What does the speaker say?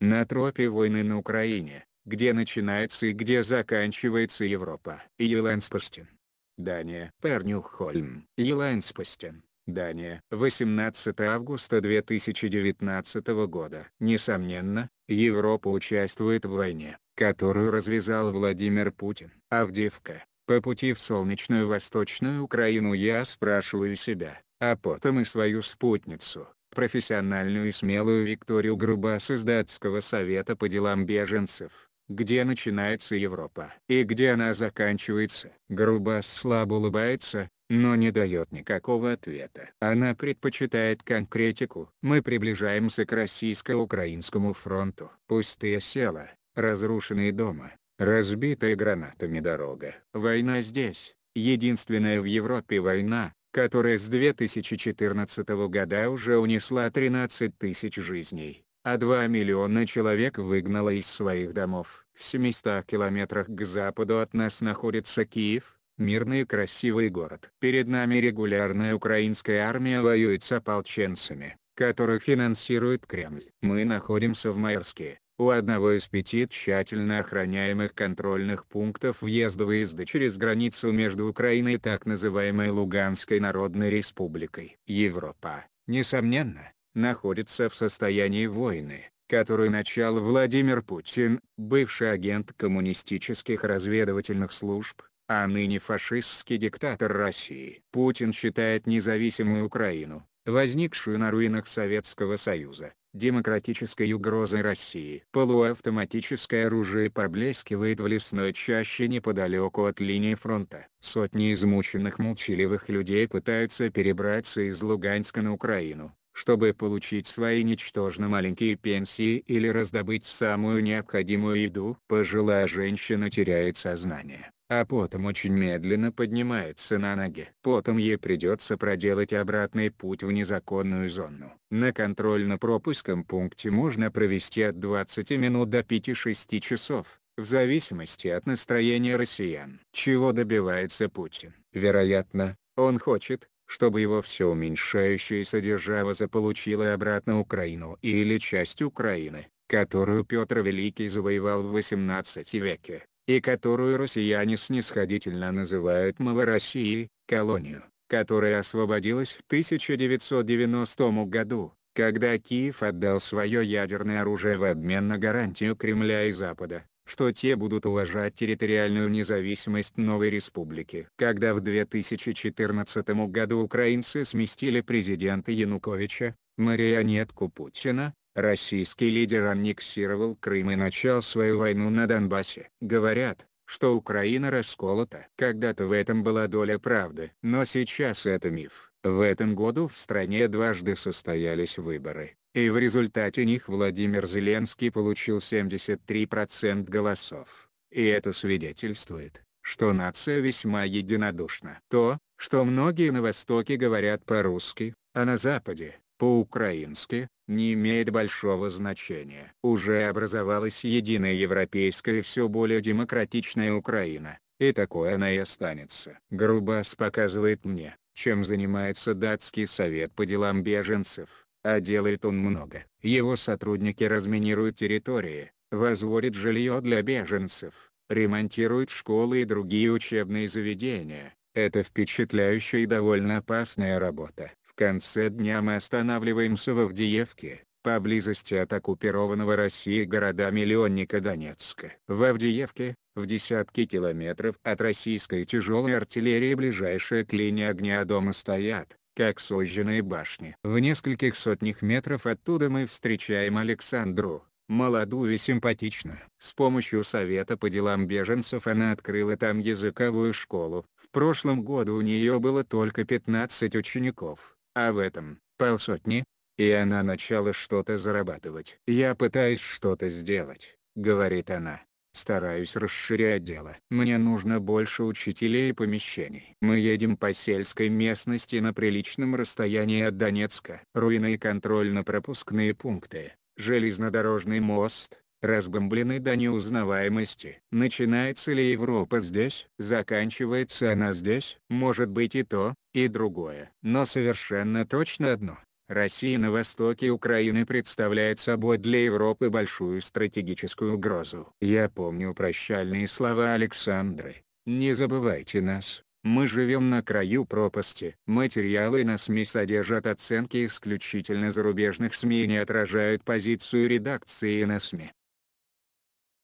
на тропе войны на Украине, где начинается и где заканчивается Европа. Елан Спастин. Дания. Пернюхольм. Елан Спастин. Дания. 18 августа 2019 года. Несомненно, Европа участвует в войне, которую развязал Владимир Путин. Авдивка. По пути в солнечную восточную Украину я спрашиваю себя, а потом и свою спутницу, профессиональную и смелую Викторию Грубас из Датского совета по делам беженцев, где начинается Европа и где она заканчивается. Грубас слабо улыбается, но не дает никакого ответа. Она предпочитает конкретику. Мы приближаемся к российско-украинскому фронту. Пустые села, разрушенные дома, разбитая гранатами дорога. Война здесь, единственная в Европе война, которая с 2014 года уже унесла 13 тысяч жизней, а 2 миллиона человек выгнала из своих домов. В 700 километрах к западу от нас находится Киев, мирный и красивый город. Перед нами регулярная украинская армия воюет с ополченцами, которых финансирует Кремль. Мы находимся в Майорске, у одного из пяти тщательно охраняемых контрольных пунктов въезда-выезда через границу между Украиной и так называемой Луганской Народной Республикой. Европа, несомненно, находится в состоянии войны, которую начал Владимир Путин, бывший агент коммунистических разведывательных служб, а ныне фашистский диктатор России. Путин считает независимую Украину, возникшую на руинах Советского Союза, демократической угрозой России. Полуавтоматическое оружие поблескивает в лесной чаще неподалеку от линии фронта. Сотни измученных молчаливых людей пытаются перебраться из Луганска на Украину, чтобы получить свои ничтожно маленькие пенсии или раздобыть самую необходимую еду. Пожилая женщина теряет сознание а потом очень медленно поднимается на ноги. Потом ей придется проделать обратный путь в незаконную зону. На контрольно-пропуском пункте можно провести от 20 минут до 5-6 часов, в зависимости от настроения россиян. Чего добивается Путин? Вероятно, он хочет, чтобы его все уменьшающаяся держава заполучила обратно Украину или часть Украины, которую Петр Великий завоевал в 18 веке и которую россияне снисходительно называют Малороссией, колонию, которая освободилась в 1990 году, когда Киев отдал свое ядерное оружие в обмен на гарантию Кремля и Запада, что те будут уважать территориальную независимость новой республики. Когда в 2014 году украинцы сместили президента Януковича, марионетку Путина, Российский лидер аннексировал Крым и начал свою войну на Донбассе. Говорят, что Украина расколота. Когда-то в этом была доля правды. Но сейчас это миф. В этом году в стране дважды состоялись выборы, и в результате них Владимир Зеленский получил 73% голосов. И это свидетельствует, что нация весьма единодушна. То, что многие на Востоке говорят по-русски, а на Западе по-украински, не имеет большого значения. Уже образовалась единая европейская и все более демократичная Украина, и такой она и останется. Грубас показывает мне, чем занимается датский совет по делам беженцев, а делает он много. Его сотрудники разминируют территории, возводят жилье для беженцев, ремонтируют школы и другие учебные заведения. Это впечатляющая и довольно опасная работа. В конце дня мы останавливаемся в Авдеевке, поблизости от оккупированного Россией города-миллионника Донецка. В Авдеевке, в десятки километров от российской тяжелой артиллерии ближайшая к линии огня дома стоят, как сожженные башни. В нескольких сотнях метров оттуда мы встречаем Александру, молодую и симпатичную. С помощью Совета по делам беженцев она открыла там языковую школу. В прошлом году у нее было только 15 учеников а в этом — полсотни, и она начала что-то зарабатывать. «Я пытаюсь что-то сделать», — говорит она. «Стараюсь расширять дело. Мне нужно больше учителей и помещений. Мы едем по сельской местности на приличном расстоянии от Донецка. Руины и контрольно-пропускные пункты, железнодорожный мост, разбомблены до неузнаваемости. Начинается ли Европа здесь? Заканчивается она здесь? Может быть и то, и другое. Но совершенно точно одно. Россия на востоке Украины представляет собой для Европы большую стратегическую угрозу. Я помню прощальные слова Александры. «Не забывайте нас, мы живем на краю пропасти. Материалы на СМИ содержат оценки исключительно зарубежных СМИ и не отражают позицию редакции на СМИ.